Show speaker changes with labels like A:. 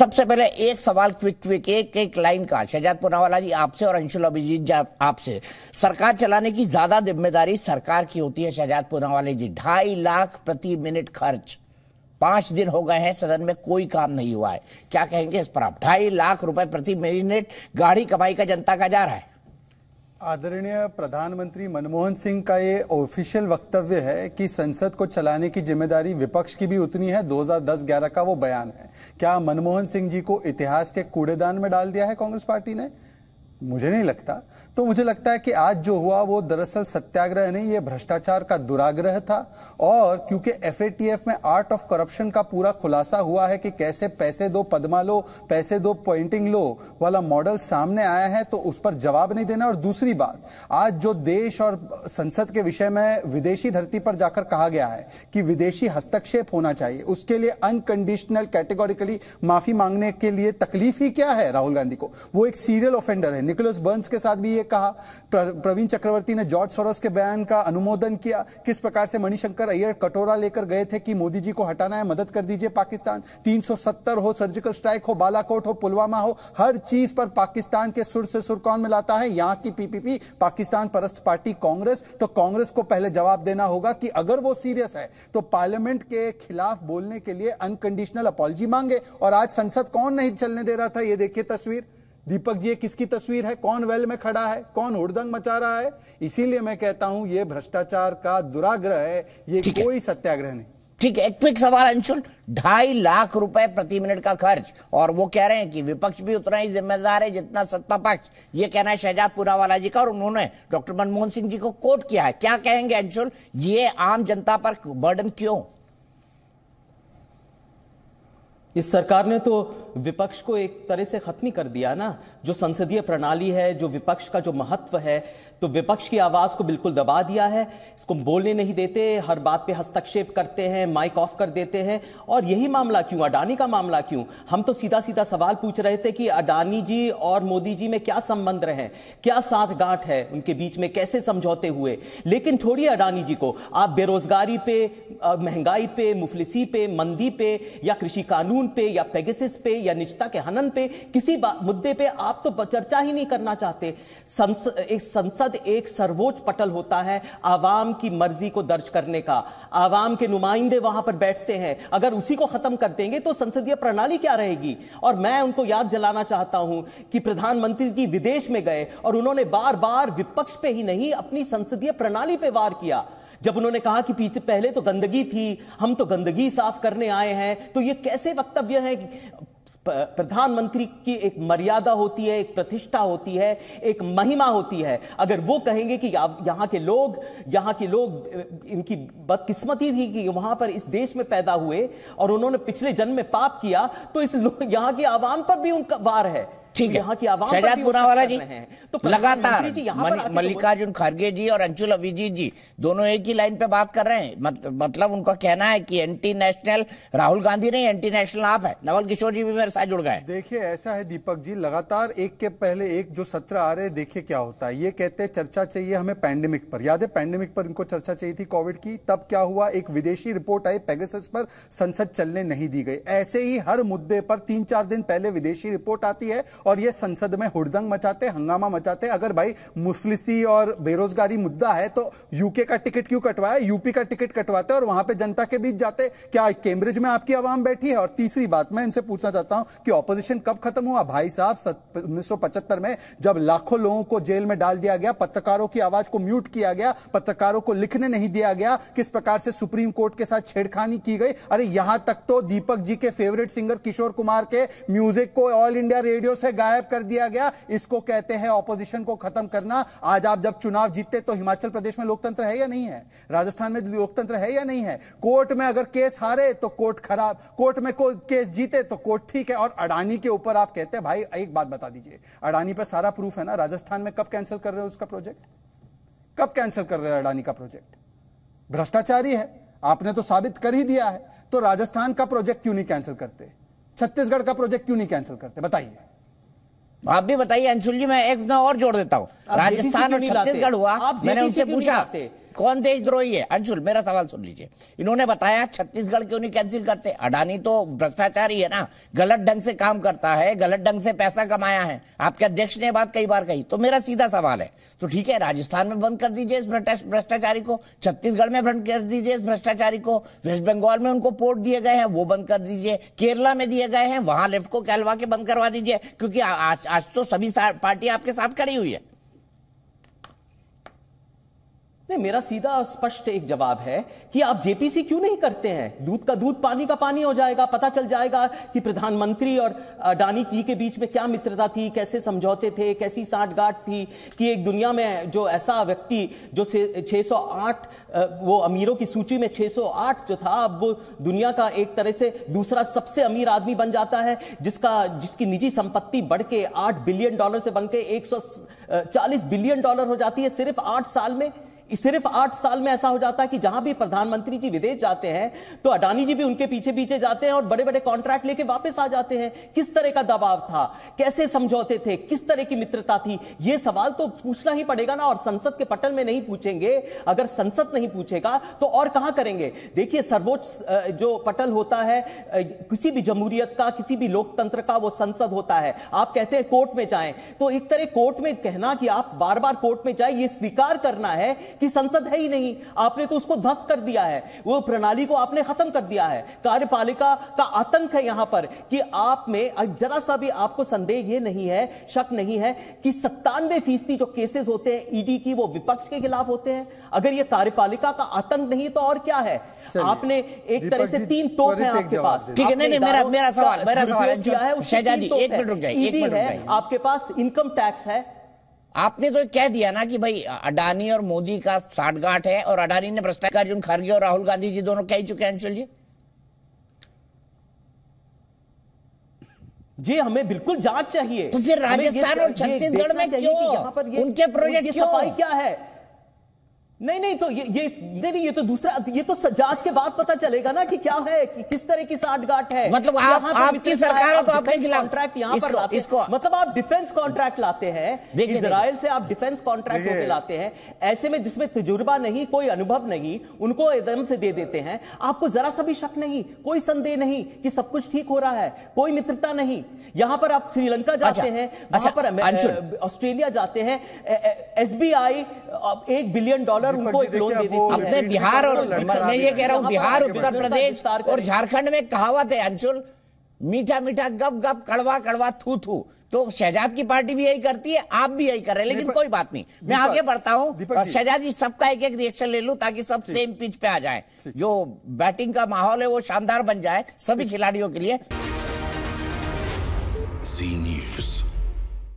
A: सबसे पहले एक सवाल क्विक क्विक एक एक लाइन का शहजाद पुनावाला जी आपसे और अंशुल अभिजीत आपसे सरकार चलाने की ज्यादा जिम्मेदारी सरकार की होती है शहजाद पुनावाला जी ढाई लाख प्रति मिनट खर्च पांच दिन हो गए हैं सदन में कोई काम नहीं हुआ है क्या कहेंगे इस पर आप ढाई लाख रुपए प्रति मिनट गाड़ी कमाई का जनता का जा रहा है
B: आदरणीय प्रधानमंत्री मनमोहन सिंह का ये ऑफिशियल वक्तव्य है कि संसद को चलाने की जिम्मेदारी विपक्ष की भी उतनी है 2010-11 का वो बयान है क्या मनमोहन सिंह जी को इतिहास के कूड़ेदान में डाल दिया है कांग्रेस पार्टी ने मुझे नहीं लगता तो मुझे लगता है कि आज जो हुआ वो दरअसल सत्याग्रह नहीं ये भ्रष्टाचार का दुराग्रह था और क्योंकि एफ में आर्ट ऑफ करप्शन का पूरा खुलासा हुआ है कि कैसे पैसे दो पदमा लो पैसे दो पॉइंटिंग लो वाला मॉडल सामने आया है तो उस पर जवाब नहीं देना और दूसरी बात आज जो देश और संसद के विषय में विदेशी धरती पर जाकर कहा गया है कि विदेशी हस्तक्षेप होना चाहिए उसके लिए अनकंडीशनल कैटेगोरिकली माफी मांगने के लिए तकलीफ ही क्या है राहुल गांधी को वो एक सीरियल ऑफेंडर है निकोलस बर्न्स के साथ भी ये कहा प्रवीण चक्रवर्ती ने जॉर्ज सोरस के बयान का अनुमोदन किया किस प्रकार से मणिशंकर अय्यर कटोरा लेकर गए थे कि मोदी जी को हटाना है मदद कर दीजिए पाकिस्तान 370 हो सर्जिकल स्ट्राइक हो बालाकोट हो पुलवामा हो हर चीज पर पाकिस्तान के सुर से सुर कौन मिलाता है यहाँ की पीपीपी पाकिस्तान परस्त पार्टी कांग्रेस तो कांग्रेस को पहले जवाब देना होगा कि अगर वो सीरियस है तो पार्लियामेंट के खिलाफ बोलने के लिए अनकंडीशनल अपॉलजी मांगे और आज संसद कौन नहीं चलने दे रहा था ये देखिए तस्वीर दीपक जी ये किसकी तस्वीर है कौन वेल में खड़ा है कौन उड़दंग मचा रहा है इसीलिए मैं कहता हूं ये भ्रष्टाचार का दुराग्रह है ये कोई सत्याग्रह नहीं ठीक है एक क्विक सवाल अंशुल ढाई लाख रुपए प्रति मिनट का खर्च
A: और वो कह रहे हैं कि विपक्ष भी उतना ही जिम्मेदार है जितना सत्ता पक्ष ये कहना है शहजाद पूनावाला जी का और उन्होंने डॉक्टर मनमोहन सिंह जी को कोट किया है क्या कहेंगे अंशुल ये आम जनता पर
C: बर्डन क्यों इस सरकार ने तो विपक्ष को एक तरह से खत्म ही कर दिया ना जो संसदीय प्रणाली है जो विपक्ष का जो महत्व है तो विपक्ष की आवाज को बिल्कुल दबा दिया है इसको बोलने नहीं देते हर बात पे हस्तक्षेप करते हैं माइक ऑफ कर देते हैं और यही मामला क्यों अडानी का मामला क्यों हम तो सीधा सीधा सवाल पूछ रहे थे कि अडानी जी और मोदी जी में क्या संबंध रहे क्या साथ गांठ है उनके बीच में कैसे समझौते हुए लेकिन छोड़िए अडानी जी को आप बेरोजगारी पे महंगाई पे मुफलिसी पे मंदी पे या कृषि कानून पे या पेगेसिस पे या निजता के हनन पे किसी मुद्दे पे आप तो चर्चा ही नहीं करना चाहते एक संसद एक सर्वोच्च पटल होता है आवाम की मर्जी को दर्ज करने का आवाम के नुमाइंदे वहां पर बैठते हैं अगर उसी को खत्म कर देंगे तो संसदीय प्रणाली क्या रहेगी और मैं उनको याद दिलाना चाहता हूं कि प्रधानमंत्री जी विदेश में गए और उन्होंने बार बार विपक्ष पे ही नहीं अपनी संसदीय प्रणाली पे वार किया जब उन्होंने कहा कि पीछे पहले तो गंदगी थी हम तो गंदगी साफ करने आए हैं तो ये कैसे वक्तव्य है प्रधानमंत्री की एक मर्यादा होती है एक प्रतिष्ठा होती है एक महिमा होती है अगर वो कहेंगे कि यहाँ के लोग यहाँ के लोग इनकी बदकिस्मती थी कि वहां पर इस देश में पैदा हुए और उन्होंने पिछले जन्म में पाप किया तो इस यहाँ की आवाम पर भी उनका वार है ठीक है शहजादपुरा वाला जी तो लगातार
A: तो मल्लिकार्जुन खड़गे जी और अंशुल अभिजीत जी दोनों एक ही लाइन पे बात कर रहे हैं मतलब उनका कहना है कि एंटी नेशनल राहुल गांधी नहीं एंटी नेशनल आप है नवल किशोर जी भी मेरे साथ
B: जुड़ गए देखिए ऐसा है दीपक जी लगातार एक के पहले एक जो सत्र आ रहे देखिए क्या होता है ये कहते हैं चर्चा चाहिए हमें पैंडेमिक पर याद है पैंडेमिक पर इनको चर्चा चाहिए थी कोविड की तब क्या हुआ एक विदेशी रिपोर्ट आई पेगस पर संसद चलने नहीं दी गई ऐसे ही हर मुद्दे पर तीन चार दिन पहले विदेशी रिपोर्ट आती है और ये संसद में हुड़दंग मचाते हंगामा मचाते अगर भाई मुफलिसी और बेरोजगारी मुद्दा है तो यूके का टिकट क्यों कटवाया यूपी का टिकट कटवाते और वहां पर जनता के बीच जाते क्या कैम्ब्रिज में आपकी आवाम बैठी है और तीसरी बात मैं इनसे पूछना चाहता हूं कि ऑपोजिशन कब खत्म हुआ भाई साहब उन्नीस में जब लाखों लोगों को जेल में डाल दिया गया पत्रकारों की आवाज को म्यूट किया गया पत्रकारों को लिखने नहीं दिया गया किस प्रकार से सुप्रीम कोर्ट के साथ छेड़खानी की गई अरे यहां तक तो दीपक जी के फेवरेट सिंगर किशोर कुमार के म्यूजिक को ऑल इंडिया रेडियो से गायब कर दिया गया इसको कहते हैं ऑपोजिशन को खत्म करना आज आप जब चुनाव जीतते तो हिमाचल प्रदेश में लोकतंत्र है या नहीं है राजस्थान में लोकतंत्र है या नहीं है कोर्ट में अगर केस हारे तो कोर्ट खराब कोर्ट में को, केस जीते तो कोर्ट ठीक है और अडानी के ऊपर आप कहते हैं भाई एक बात बता दीजिए अडानी पर सारा प्रूफ है ना राजस्थान में कब कैंसिल कर रहे हो उसका प्रोजेक्ट कब कैंसिल कर रहे हो अडानी का प्रोजेक्ट भ्रष्टाचारी है आपने तो साबित कर ही दिया है तो राजस्थान का प्रोजेक्ट क्यों नहीं कैंसिल करते छत्तीसगढ़ का प्रोजेक्ट क्यों नहीं कैंसिल करते बताइए आप भी बताइए अंशुल जी मैं एक और जोड़ देता हूँ राजस्थान और छत्तीसगढ़ हुआ मैंने उनसे पूछा
A: कौन देशद्रोही है अंशुल मेरा सवाल सुन लीजिए इन्होंने बताया छत्तीसगढ़ क्यों नहीं कैंसिल करते अडानी तो भ्रष्टाचारी है ना गलत ढंग से काम करता है गलत ढंग से पैसा कमाया है आपके अध्यक्ष ने बात कई बार कही तो मेरा सीधा सवाल है तो ठीक है राजस्थान में बंद कर दीजिए इस भ्रष्टाचारी को छत्तीसगढ़ में बंद कर दीजिए इस भ्रष्टाचारी को वेस्ट बंगाल में उनको पोर्ट दिए गए हैं वो बंद कर दीजिए केरला में दिए गए हैं वहां लेफ्ट को कहलवा के बंद करवा दीजिए क्योंकि आज आज तो सभी पार्टियां आपके साथ खड़ी हुई है
C: नहीं मेरा सीधा स्पष्ट एक जवाब है कि आप जेपीसी क्यों नहीं करते हैं दूध का दूध पानी का पानी हो जाएगा पता चल जाएगा कि प्रधानमंत्री और अडानी जी के बीच में क्या मित्रता थी कैसे समझौते थे कैसी साठगांठ थी कि एक दुनिया में जो ऐसा व्यक्ति जो 608 वो अमीरों की सूची में 608 जो था अब वो दुनिया का एक तरह से दूसरा सबसे अमीर आदमी बन जाता है जिसका जिसकी निजी संपत्ति बढ़ के आठ बिलियन डॉलर से बन के एक बिलियन डॉलर हो जाती है सिर्फ आठ साल में सिर्फ आठ साल में ऐसा हो जाता है कि जहां भी प्रधानमंत्री जी विदेश जाते हैं तो अडानी जी भी उनके पीछे पीछे जाते हैं और बड़े बड़े कॉन्ट्रैक्ट लेके वापस आ जाते हैं किस तरह का दबाव था कैसे समझौते थे किस तरह की मित्रता थी यह सवाल तो पूछना ही पड़ेगा ना और संसद के पटल में नहीं पूछेंगे अगर संसद नहीं पूछेगा तो और कहां करेंगे देखिए सर्वोच्च जो पटल होता है किसी भी जमहूरियत का किसी भी लोकतंत्र का वो संसद होता है आप कहते हैं कोर्ट में जाए तो एक तरह कोर्ट में कहना कि आप बार बार कोर्ट में जाए ये स्वीकार करना है कि संसद है ही नहीं आपने तो उसको ध्वस्त कर दिया है वो प्रणाली को आपने खत्म कर दिया है कार्यपालिका का आतंक है यहां पर कि आप में जरा सा भी आपको संदेह ये नहीं है शक नहीं है कि सत्तानवे फीसदी जो केसेस होते हैं ईडी की वो विपक्ष के खिलाफ होते हैं अगर ये कार्यपालिका का आतंक नहीं तो और क्या है आपने एक तरह से तीन टोप है आपके पास ठीक है नहीं नहीं मेरा मेरा सवाल मेरा सवाल है आपके पास इनकम टैक्स है आपने तो कह दिया
A: ना कि भाई अडानी और मोदी का साठगांठ है और अडानी ने भ्रष्टाचार जो खरगे और राहुल गांधी जी दोनों कह ही चुके हैं जी
C: जी हमें बिल्कुल जांच चाहिए तो फिर राजस्थान और छत्तीसगढ़ में क्यों उनके प्रोजेक्ट क्यों क्या है नहीं नहीं तो ये ये नहीं ये तो दूसरा ये तो जांच के बाद पता चलेगा ना कि क्या है कि किस तरह की साठगांठ है मतलब आप, आपकी सरकार हो तो आपके खिलाफ कॉन्ट्रैक्ट यहाँ पर लाते इसको मतलब आप डिफेंस कॉन्ट्रैक्ट लाते हैं इसराइल से आप डिफेंस कॉन्ट्रैक्ट होकर लाते हैं ऐसे में जिसमें तजुर्बा नहीं कोई अनुभव नहीं उनको एकदम से दे देते हैं आपको जरा सा भी शक नहीं कोई संदेह नहीं कि सब कुछ ठीक हो रहा है कोई मित्रता नहीं यहाँ पर आप श्रीलंका अच्छा, जाते हैं अच्छा, वहां पर ऑस्ट्रेलिया जाते हैं आई एक बिलियन डॉलर सरकार उनको दे दी अपने बिहार और मैं ये कह रहा हूँ
A: बिहार उत्तर प्रदेश और झारखंड में कहावत है अंशुल मीठा मीठा गप गप कड़वा कड़वा थू थू तो शहजाद की पार्टी भी यही करती है आप भी यही कर रहे हैं लेकिन कोई बात नहीं मैं आगे बढ़ता हूं शहजाद जी सबका एक एक रिएक्शन ले लू ताकि सब सेम पिच पे आ जाए जो बैटिंग का माहौल है वो शानदार बन जाए सभी खिलाड़ियों के
B: लिए